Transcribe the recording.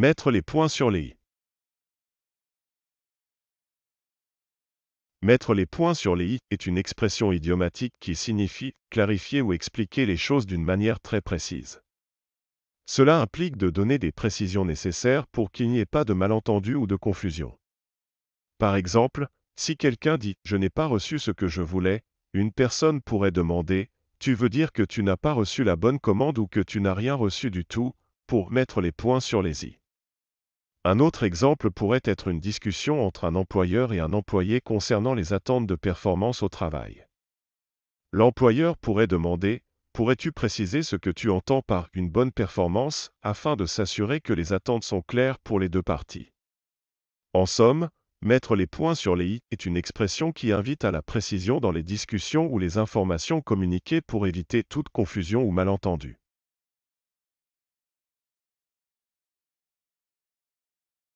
Mettre les points sur les i. Mettre les points sur les i est une expression idiomatique qui signifie clarifier ou expliquer les choses d'une manière très précise. Cela implique de donner des précisions nécessaires pour qu'il n'y ait pas de malentendu ou de confusion. Par exemple, si quelqu'un dit ⁇ Je n'ai pas reçu ce que je voulais ⁇ une personne pourrait demander ⁇ Tu veux dire que tu n'as pas reçu la bonne commande ou que tu n'as rien reçu du tout ?⁇ pour mettre les points sur les i. Un autre exemple pourrait être une discussion entre un employeur et un employé concernant les attentes de performance au travail. L'employeur pourrait demander Pourrais-tu préciser ce que tu entends par une bonne performance afin de s'assurer que les attentes sont claires pour les deux parties En somme, mettre les points sur les i est une expression qui invite à la précision dans les discussions ou les informations communiquées pour éviter toute confusion ou malentendu.